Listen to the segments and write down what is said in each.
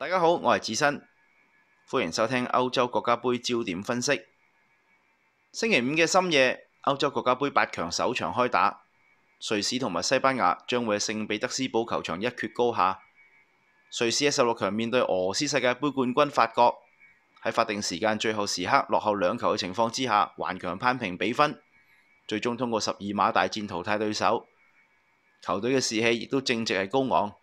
大家好，我系子新，欢迎收听欧洲国家杯焦点分析。星期五嘅深夜，欧洲国家杯八强首场开打，瑞士同埋西班牙将会喺圣彼得斯堡球场一决高下。瑞士喺十六强面对俄罗斯世界杯冠军法国，喺法定时间最后时刻落后两球嘅情况之下，顽强攀平比分，最终通过十二码大战淘汰对手，球队嘅士气亦都正值系高昂。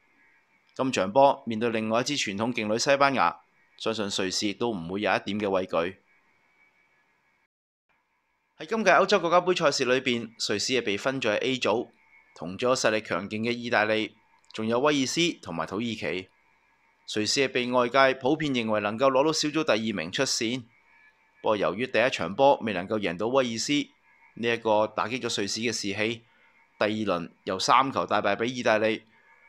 咁長波面對另外一支傳統勁旅西班牙，相信瑞士都唔會有一點嘅畏懼。喺今屆歐洲國家杯賽事裏面，瑞士係被分在 A 組，同咗勢力強勁嘅意大利，仲有威爾斯同埋土耳其。瑞士係被外界普遍認為能夠攞到小組第二名出線，不過由於第一場波未能夠贏到威爾斯呢一個打擊咗瑞士嘅士氣，第二輪由三球大敗俾意大利。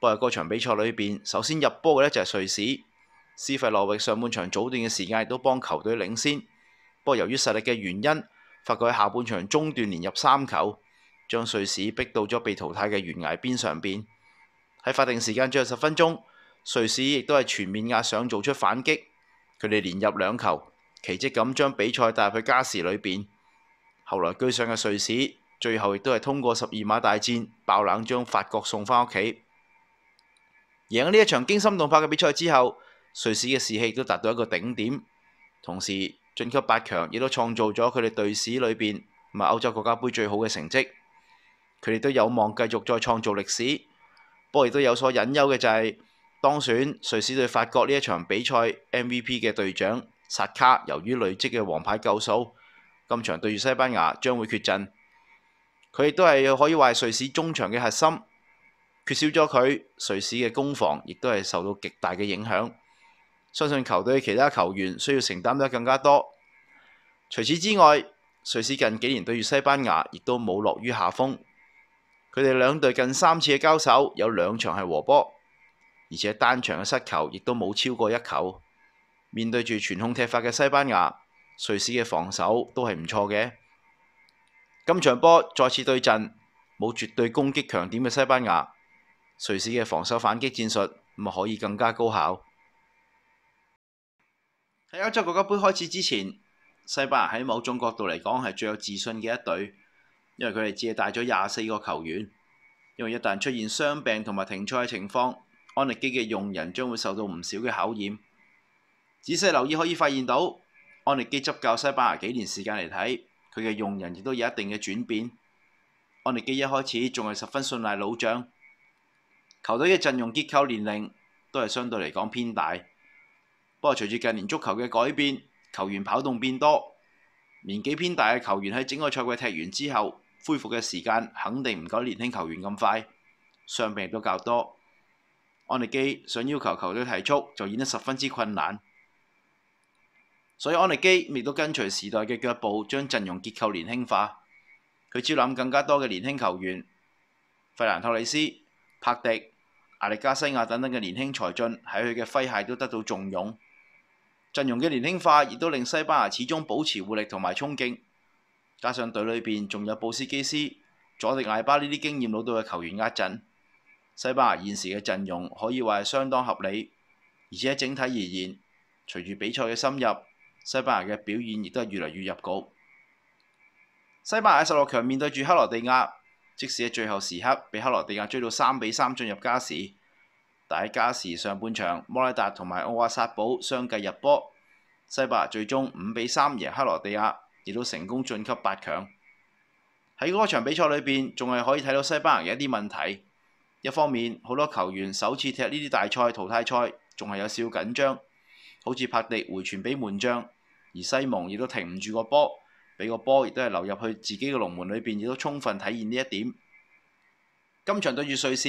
不过嗰場比賽裏边，首先入波嘅咧就係瑞士，斯费洛域上半場早段嘅時間亦都幫球隊領先。不過由於實力嘅原因，法國下半場中段連入三球，將瑞士逼到咗被淘汰嘅悬崖邊上邊。喺法定時間最後十分鐘，瑞士亦都係全面壓上做出反擊，佢哋連入兩球，奇蹟咁將比賽帶入去加時裏边。後來居上嘅瑞士最後亦都係通過十二碼大戰爆冷將法國送翻屋企。赢咗呢一场惊心动魄嘅比赛之后，瑞士嘅士气都达到一个顶点，同时晋级八强亦都创造咗佢哋队史里边同埋欧洲国家杯最好嘅成绩。佢哋都有望继续再创造历史，不过亦都有所隐忧嘅就系当选瑞士对法国呢一场比赛 MVP 嘅队长萨卡，由于累积嘅黄牌够数，今场对住西班牙将会缺阵。佢亦都系可以话系瑞士中场嘅核心。缺少咗佢，瑞士嘅攻防亦都係受到極大嘅影響。相信球隊其他球員需要承擔得更加多。除此之外，瑞士近幾年對住西班牙亦都冇落於下風。佢哋兩隊近三次嘅交手有兩場係和波，而且單場嘅失球亦都冇超過一球。面對住全控踢法嘅西班牙，瑞士嘅防守都係唔錯嘅。今場波再次對陣冇絕對攻擊強點嘅西班牙。瑞士嘅防守反击战术咪可以更加高效。喺欧洲国家杯开始之前，西班牙喺某种角度嚟讲系最有自信嘅一队，因为佢哋只系带咗廿四个球员。因为一旦出现伤病同埋停赛嘅情况，安力基嘅用人将会受到唔少嘅考验。仔细留意可以发现到，安力基执教西班牙几年时间嚟睇，佢嘅用人亦都有一定嘅转变。安力基一开始仲系十分信赖老将，球隊嘅陣容結構年齡都係相對嚟講偏大，不過隨住近年足球嘅改變，球員跑動變多，年紀偏大嘅球員喺整個賽季踢完之後，恢復嘅時間肯定唔夠年輕球員咁快，傷病亦都較多。安利基想要求球隊提速，就演得十分之困難。所以安利基亦都跟隨時代嘅腳步，將陣容結構年輕化。佢招揽更加多嘅年輕球員，費蘭托里斯、帕迪。亚历加西亚等等嘅年轻才俊喺佢嘅麾下都得到重用，阵容嘅年轻化亦都令西班牙始终保持活力同埋冲劲。加上队里边仲有布斯基斯、佐迪艾巴呢啲经验老道嘅球员压阵，西班牙现时嘅阵容可以话系相当合理。而且整体而言，随住比赛嘅深入，西班牙嘅表现亦都系越嚟越入局。西班牙十六强面对住克罗地亚，即使喺最后时刻被克罗地亚追到三比三进入加时。喺加時上半場，莫拉達同埋奧瓦沙堡相繼入波，西班牙最終五比三贏克羅地亞，亦都成功晉級八強。喺嗰場比賽裏面，仲係可以睇到西班牙嘅一啲問題。一方面，好多球員首次踢呢啲大賽淘汰賽，仲係有少少緊張。好似帕迪回傳俾門將，而西蒙亦都停唔住個波，俾個波亦都係流入去自己嘅龍門裏面，亦都充分體現呢一點。今場對住瑞士。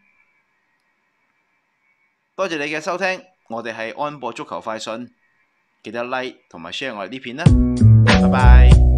多谢你嘅收听，我哋系安博足球快讯，记得 like 同埋 share 我哋呢片啦，拜拜。